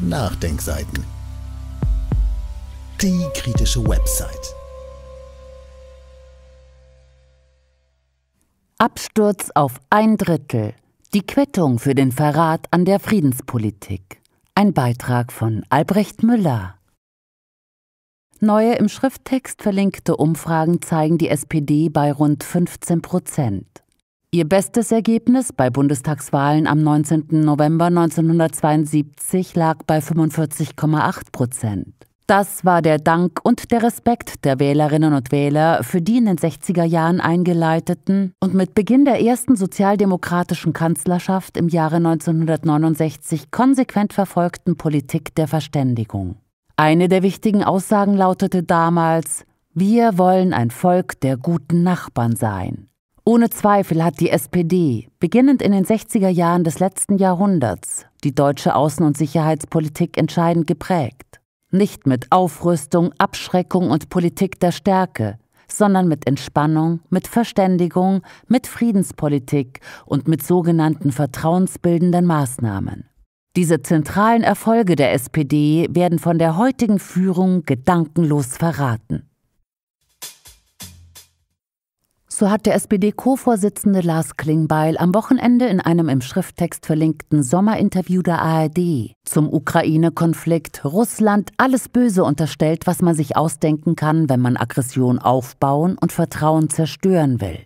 Nachdenkseiten. Die kritische Website. Absturz auf ein Drittel. Die Quittung für den Verrat an der Friedenspolitik. Ein Beitrag von Albrecht Müller. Neue im Schrifttext verlinkte Umfragen zeigen die SPD bei rund 15 Prozent. Ihr bestes Ergebnis bei Bundestagswahlen am 19. November 1972 lag bei 45,8 Prozent. Das war der Dank und der Respekt der Wählerinnen und Wähler für die in den 60er Jahren eingeleiteten und mit Beginn der ersten sozialdemokratischen Kanzlerschaft im Jahre 1969 konsequent verfolgten Politik der Verständigung. Eine der wichtigen Aussagen lautete damals, wir wollen ein Volk der guten Nachbarn sein. Ohne Zweifel hat die SPD, beginnend in den 60er Jahren des letzten Jahrhunderts, die deutsche Außen- und Sicherheitspolitik entscheidend geprägt. Nicht mit Aufrüstung, Abschreckung und Politik der Stärke, sondern mit Entspannung, mit Verständigung, mit Friedenspolitik und mit sogenannten vertrauensbildenden Maßnahmen. Diese zentralen Erfolge der SPD werden von der heutigen Führung gedankenlos verraten. So hat der SPD-Co-Vorsitzende Lars Klingbeil am Wochenende in einem im Schrifttext verlinkten Sommerinterview der ARD zum Ukraine-Konflikt Russland alles Böse unterstellt, was man sich ausdenken kann, wenn man Aggression aufbauen und Vertrauen zerstören will.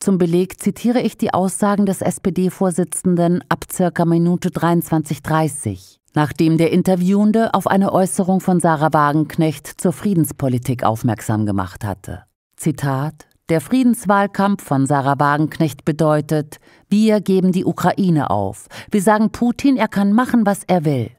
Zum Beleg zitiere ich die Aussagen des SPD-Vorsitzenden ab circa Minute 23.30, nachdem der Interviewende auf eine Äußerung von Sarah Wagenknecht zur Friedenspolitik aufmerksam gemacht hatte. Zitat der Friedenswahlkampf von Sarah Wagenknecht bedeutet, wir geben die Ukraine auf. Wir sagen Putin, er kann machen, was er will.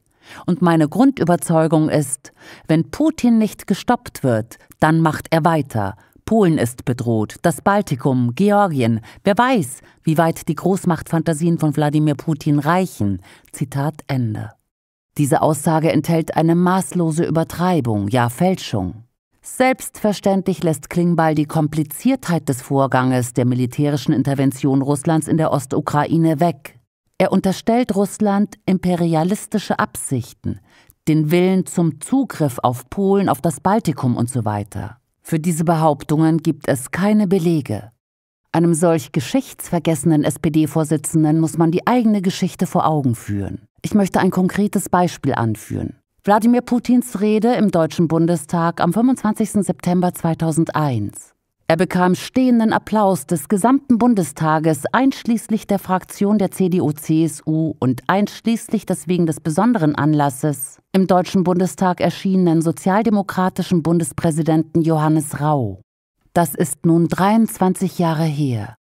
Und meine Grundüberzeugung ist, wenn Putin nicht gestoppt wird, dann macht er weiter. Polen ist bedroht, das Baltikum, Georgien. Wer weiß, wie weit die Großmachtfantasien von Wladimir Putin reichen. Zitat Ende. Diese Aussage enthält eine maßlose Übertreibung, ja Fälschung. Selbstverständlich lässt Klingbeil die Kompliziertheit des Vorganges der militärischen Intervention Russlands in der Ostukraine weg. Er unterstellt Russland imperialistische Absichten, den Willen zum Zugriff auf Polen, auf das Baltikum und so weiter. Für diese Behauptungen gibt es keine Belege. Einem solch geschichtsvergessenen SPD-Vorsitzenden muss man die eigene Geschichte vor Augen führen. Ich möchte ein konkretes Beispiel anführen. Wladimir Putins Rede im Deutschen Bundestag am 25. September 2001. Er bekam stehenden Applaus des gesamten Bundestages, einschließlich der Fraktion der CDU-CSU und einschließlich des wegen des besonderen Anlasses im Deutschen Bundestag erschienenen sozialdemokratischen Bundespräsidenten Johannes Rau. Das ist nun 23 Jahre her.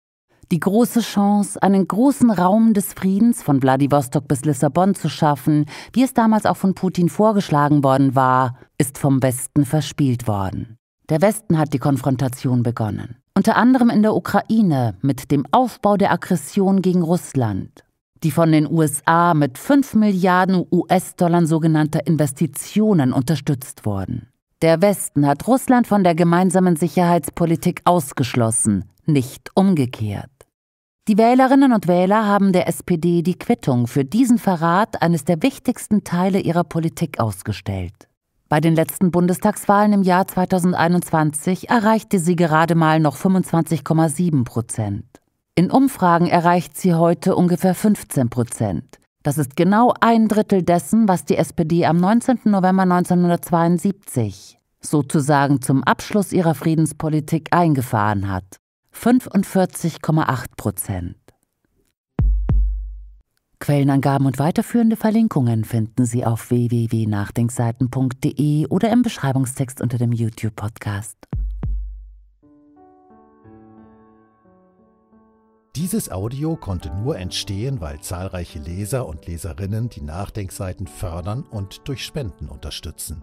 Die große Chance, einen großen Raum des Friedens von Wladiwostok bis Lissabon zu schaffen, wie es damals auch von Putin vorgeschlagen worden war, ist vom Westen verspielt worden. Der Westen hat die Konfrontation begonnen. Unter anderem in der Ukraine mit dem Aufbau der Aggression gegen Russland. Die von den USA mit 5 Milliarden US-Dollar sogenannter Investitionen unterstützt wurden. Der Westen hat Russland von der gemeinsamen Sicherheitspolitik ausgeschlossen, nicht umgekehrt. Die Wählerinnen und Wähler haben der SPD die Quittung für diesen Verrat eines der wichtigsten Teile ihrer Politik ausgestellt. Bei den letzten Bundestagswahlen im Jahr 2021 erreichte sie gerade mal noch 25,7 Prozent. In Umfragen erreicht sie heute ungefähr 15 Prozent. Das ist genau ein Drittel dessen, was die SPD am 19. November 1972 sozusagen zum Abschluss ihrer Friedenspolitik eingefahren hat. 45,8 Prozent. Quellenangaben und weiterführende Verlinkungen finden Sie auf www.nachdenkseiten.de oder im Beschreibungstext unter dem YouTube-Podcast. Dieses Audio konnte nur entstehen, weil zahlreiche Leser und Leserinnen die Nachdenkseiten fördern und durch Spenden unterstützen.